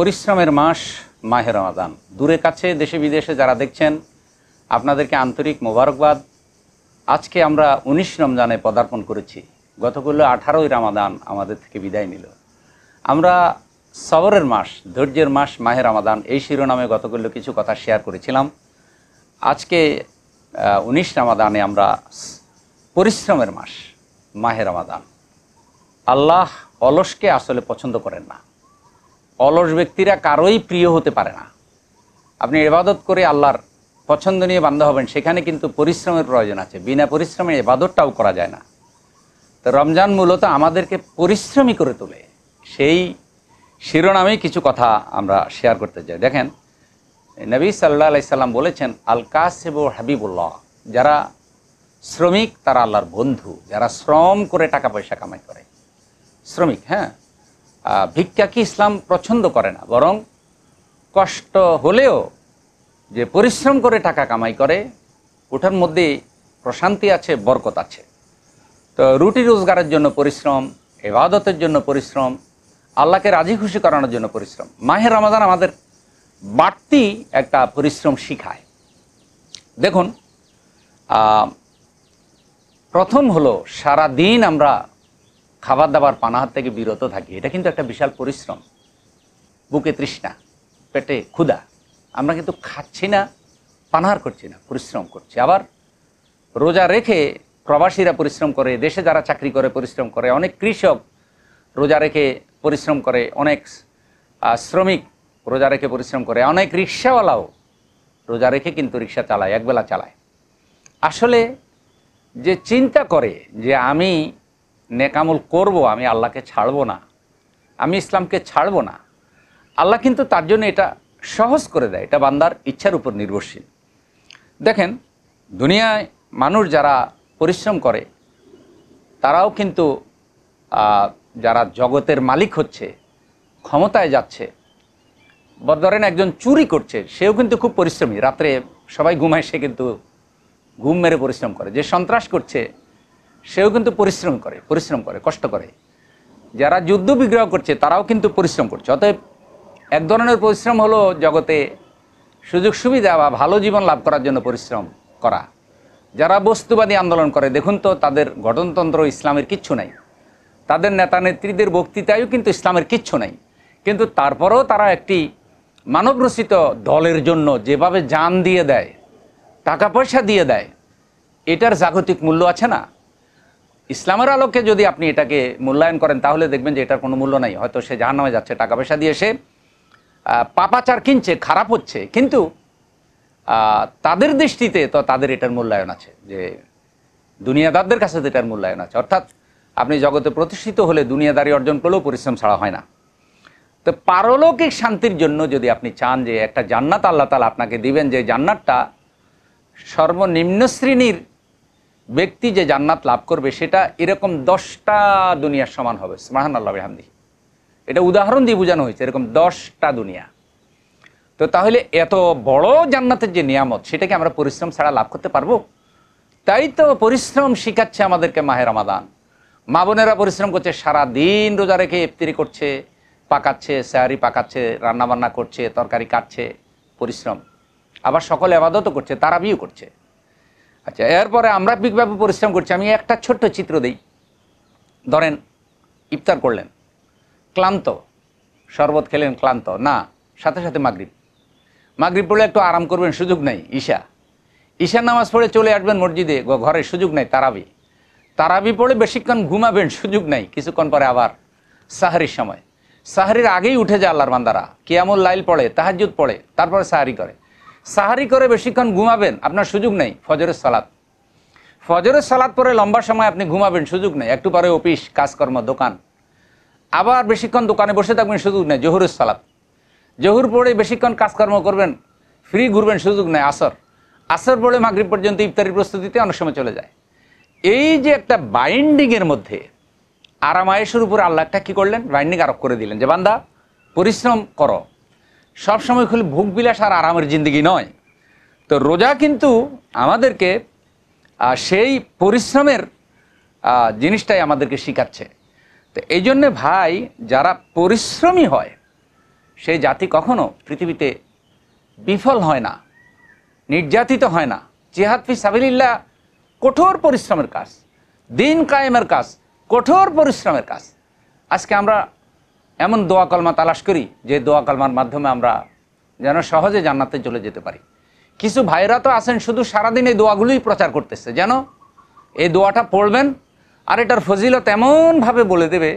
পরিশ্রমের মাস মাহের রমাদান দূরে কাছে দেশে বিদেশে যারা দেখছেন আপনাদেরকে আন্তরিক মোবারকবাদ আজকে আমরা উনিশ রমজানে পদার্পণ করেছি গতকাল আঠারোই রামাদান আমাদের থেকে বিদায় নিল আমরা সবরের মাস ধৈর্যের মাস মাহের আমাদান এই শিরোনামে গতকাল কিছু কথা শেয়ার করেছিলাম আজকে উনিশ রামাদানে আমরা পরিশ্রমের মাস মাহের আমাদান আল্লাহ অলসকে আসলে পছন্দ করেন না অলস ব্যক্তিরা কারোই প্রিয় হতে পারে না আপনি এবাদত করে আল্লাহর পছন্দ নিয়ে বান্ধব হবেন সেখানে কিন্তু পরিশ্রমের প্রয়োজন আছে বিনা পরিশ্রমে এবাদতটাও করা যায় না তো রমজান মূলত আমাদেরকে পরিশ্রমী করে তোলে সেই শিরোনামেই কিছু কথা আমরা শেয়ার করতে চাই দেখেন নবী সাল্লা সাল্লাম বলেছেন আল কাসেব হাবিবুল্লাহ যারা শ্রমিক তারা আল্লাহর বন্ধু যারা শ্রম করে টাকা পয়সা কামাই করে শ্রমিক হ্যাঁ ভিক্ষা কি ইসলাম পছন্দ করে না বরং কষ্ট হলেও যে পরিশ্রম করে টাকা কামাই করে ওটার মধ্যে প্রশান্তি আছে বরকত আছে তো রুটি রোজগারের জন্য পরিশ্রম এবাদতের জন্য পরিশ্রম আল্লাহকে রাজি খুশি করানোর জন্য পরিশ্রম মাহের রমাদান আমাদের বাড়তি একটা পরিশ্রম শিখায় দেখুন প্রথম হলো সারা দিন আমরা খাবার দাবার পানাহার থেকে বিরত থাকি এটা কিন্তু একটা বিশাল পরিশ্রম বুকে তৃষ্ণা পেটে ক্ষুধা আমরা কিন্তু খাচ্ছি না পানাহার করছি না পরিশ্রম করছি আবার রোজা রেখে প্রবাসীরা পরিশ্রম করে দেশে যারা চাকরি করে পরিশ্রম করে অনেক কৃষক রোজা রেখে পরিশ্রম করে অনেক শ্রমিক রোজা রেখে পরিশ্রম করে অনেক রিক্সাওয়ালাও রোজা রেখে কিন্তু রিক্সা চালায় একবেলা চালায় আসলে যে চিন্তা করে যে আমি নেকামল করব আমি আল্লাহকে ছাড়ব না আমি ইসলামকে ছাড়ব না আল্লাহ কিন্তু তার জন্য এটা সহজ করে দেয় এটা বান্দার ইচ্ছার উপর নির্ভরশীল দেখেন দুনিয়ায় মানুষ যারা পরিশ্রম করে তারাও কিন্তু যারা জগতের মালিক হচ্ছে ক্ষমতায় যাচ্ছে ধরেন একজন চুরি করছে সেও কিন্তু খুব পরিশ্রমী রাত্রে সবাই ঘুমায় সে কিন্তু ঘুম মেরে পরিশ্রম করে যে সন্ত্রাস করছে সেও কিন্তু পরিশ্রম করে পরিশ্রম করে কষ্ট করে যারা যুদ্ধ বিগ্রহ করছে তারাও কিন্তু পরিশ্রম করছে অতএব এক ধরনের পরিশ্রম হলো জগতে সুযোগ সুবিধা বা ভালো জীবন লাভ করার জন্য পরিশ্রম করা যারা বস্তুবাদী আন্দোলন করে দেখুন তো তাদের গণতন্ত্র ইসলামের কিচ্ছু নাই তাদের নেতা নেত্রীদের বক্তৃতায়ও কিন্তু ইসলামের কিচ্ছু নাই কিন্তু তারপরেও তারা একটি মানবরচিত দলের জন্য যেভাবে যান দিয়ে দেয় টাকা পয়সা দিয়ে দেয় এটার জাগতিক মূল্য আছে না ইসলামের আলোকে যদি আপনি এটাকে মূল্যায়ন করেন তাহলে দেখবেন যে এটার কোনো মূল্য নাই হয়তো সে জাহান্নামে যাচ্ছে টাকা পয়সা দিয়ে সে পাপাচার কিনছে খারাপ হচ্ছে কিন্তু তাদের দৃষ্টিতে তো তাদের এটার মূল্যায়ন আছে যে দুনিয়াদারদের কাছে তো এটার মূল্যায়ন আছে অর্থাৎ আপনি জগতে প্রতিষ্ঠিত হলে দুনিয়াদারি অর্জন করলেও পরিশ্রম ছাড়া হয় না তো পারলৌকিক শান্তির জন্য যদি আপনি চান যে একটা জান্নাত আল্লাহ তালা আপনাকে দিবেন যে জান্নাতটা সর্বনিম্ন শ্রেণীর ব্যক্তি যে জান্নাত লাভ করবে সেটা এরকম দশটা দুনিয়ার সমান হবে স্মাহান আল্লাহ হামদি এটা উদাহরণ দিয়ে বোঝানো হয়েছে এরকম দশটা দুনিয়া তো তাহলে এত বড় জান্নাতের যে নিয়ামত সেটাকে আমরা পরিশ্রম ছাড়া লাভ করতে পারবো তাই তো পরিশ্রম শিখাচ্ছে আমাদেরকে মাহের আমাদান মা বোনেরা পরিশ্রম করছে সারা দিন রোজা রেখে ইফতিরি করছে পাকাচ্ছে স্যারি পাকাচ্ছে রান্নাবান্না করছে তরকারি কাটছে পরিশ্রম আবার সকলে আবাদতও করছে তারাবিও করছে আচ্ছা এরপরে আমরা বিগভাবে পরিশ্রম করছি আমি একটা ছোট্ট চিত্র দিই ধরেন ইফতার করলেন ক্লান্ত শরবত খেলেন ক্লান্ত না সাথে সাথে মাগরীব মাগরীব পড়লে একটু আরাম করবেন সুযোগ নাই ঈশা ঈশা নামাজ পড়ে চলে আসবেন মসজিদে ঘরে সুযোগ নাই তারাবি তারাবি পড়ে বেশিক্ষণ ঘুমাবেন সুযোগ নাই কিছুক্ষণ পরে আবার সাহারির সময় সাহারির আগেই উঠে যায় আল্লাহর বান্দারা কিয়ামুল লাইল পড়ে তাহাজুদ পড়ে তারপরে সাহারি করে সাহারি করে বেশিক্ষণ ঘুমাবেন আপনার সুযোগ নেই ফজরের সালাদ ফজরের সালাদ পরে লম্বা সময় আপনি ঘুমাবেন সুযোগ নেই একটু পরে অফিস কাজকর্ম দোকান আবার বেশিক্ষণ দোকানে বসে থাকবেন সুযোগ নেই জহুরের সালাদ জহুর পরে বেশিক্ষণ কাজকর্ম করবেন ফ্রি ঘুরবেন সুযোগ নেই আসর আসর পরে মাগরীব পর্যন্ত ইফতারির প্রস্তুতিতে অনেক সময় চলে যায় এই যে একটা বাইন্ডিংয়ের মধ্যে আরামায়েশের উপর আল্লাহটা কী করলেন বাইন্ডিং আরোপ করে দিলেন যে বান্দা পরিশ্রম করো সবসময় খুলে ভোগবিলাস আর আরামের জিন্দগি নয় তো রোজা কিন্তু আমাদেরকে সেই পরিশ্রমের জিনিসটাই আমাদেরকে শিখাচ্ছে তো এই জন্যে ভাই যারা পরিশ্রমী হয় সেই জাতি কখনো পৃথিবীতে বিফল হয় না নির্যাতিত হয় না জিহাদ ফি সাবিল্লা কঠোর পরিশ্রমের কাজ দিন কায়েমের কাজ কঠোর পরিশ্রমের কাজ আজকে আমরা এমন দোয়া কলমা তালাশ করি যে দোয়া কলমার মাধ্যমে আমরা যেন সহজে জান্নাতে চলে যেতে পারি কিছু ভাইরা তো আছেন শুধু সারাদিন এই দোয়াগুলোই প্রচার করতেছে যেন এই দোয়াটা পড়বেন আর এটার ফজিলত এমনভাবে বলে দেবে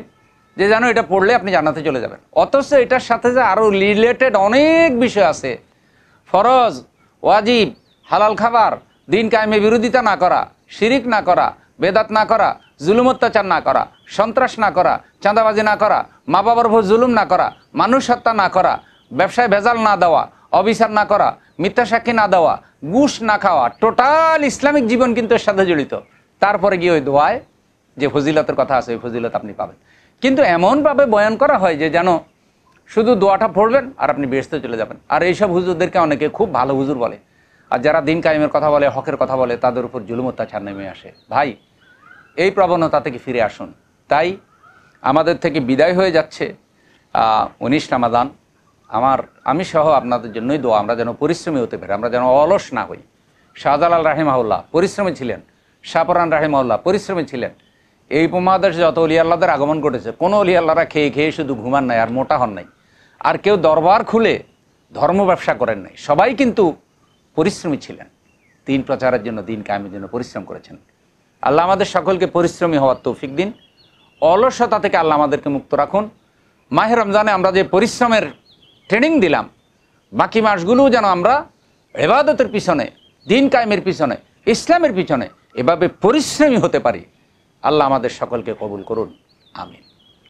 যে যেন এটা পড়লে আপনি জান্নাতে চলে যাবেন অথচ এটার সাথে যে আরও রিলেটেড অনেক বিষয় আছে ফরজ ওয়াজিব হালাল খাবার দিন কায়েমে বিরোধিতা না করা শিরিক না করা বেদাত না করা জুলুম অত্যাচার না করা সন্ত্রাস না করা চাঁদাবাজি না করা মা বাবার ভোর জুলুম না করা মানুষ হত্যা না করা ব্যবসায় ভেজাল না দেওয়া অবিচার না করা মিথ্যা সাক্ষী না দেওয়া গুশ না খাওয়া টোটাল ইসলামিক জীবন কিন্তু এর সাথে জড়িত তারপরে গিয়ে ওই দোয়ায় যে ফজিলতের কথা আছে ওই ফজিলত আপনি পাবেন কিন্তু এমনভাবে বয়ান করা হয় যে যেন শুধু দোয়াটা পড়বেন আর আপনি বেসতে চলে যাবেন আর এইসব হুজুরদেরকে অনেকে খুব ভালো হুজুর বলে আর যারা দিন কায়েমের কথা বলে হকের কথা বলে তাদের উপর জুলুম অত্যাচার নেমে আসে ভাই এই প্রবণতা থেকে ফিরে আসুন তাই আমাদের থেকে বিদায় হয়ে যাচ্ছে উনিশ রামাদান আমার আমি সহ আপনাদের জন্যই দোয়া আমরা যেন পরিশ্রমী হতে পারি আমরা যেন অলস না হই শাহজালাল রাহেমাউল্লাহ পরিশ্রমী ছিলেন শাহপরান রাহেমাউল্লাহ পরিশ্রমী ছিলেন এই উপমহাদেশে যত অলি আল্লাহদের আগমন ঘটেছে কোনো অলি আল্লাহরা খেয়ে খেয়ে শুধু ঘুমান নাই আর মোটা হন নাই আর কেউ দরবার খুলে ধর্ম ব্যবসা করেন নাই সবাই কিন্তু পরিশ্রমী ছিলেন দিন প্রচারের জন্য দিন কায়েমের জন্য পরিশ্রম করেছেন আল্লাহ আমাদের সকলকে পরিশ্রমী হওয়ার তৌফিক দিন অলসতা থেকে আল্লাহ আমাদেরকে মুক্ত রাখুন মাহের রমজানে আমরা যে পরিশ্রমের ট্রেনিং দিলাম বাকি মাসগুলোও যেন আমরা এবাদতের পিছনে দিন কায়েমের পিছনে ইসলামের পিছনে এভাবে পরিশ্রমী হতে পারি আল্লাহ আমাদের সকলকে কবুল করুন আমিন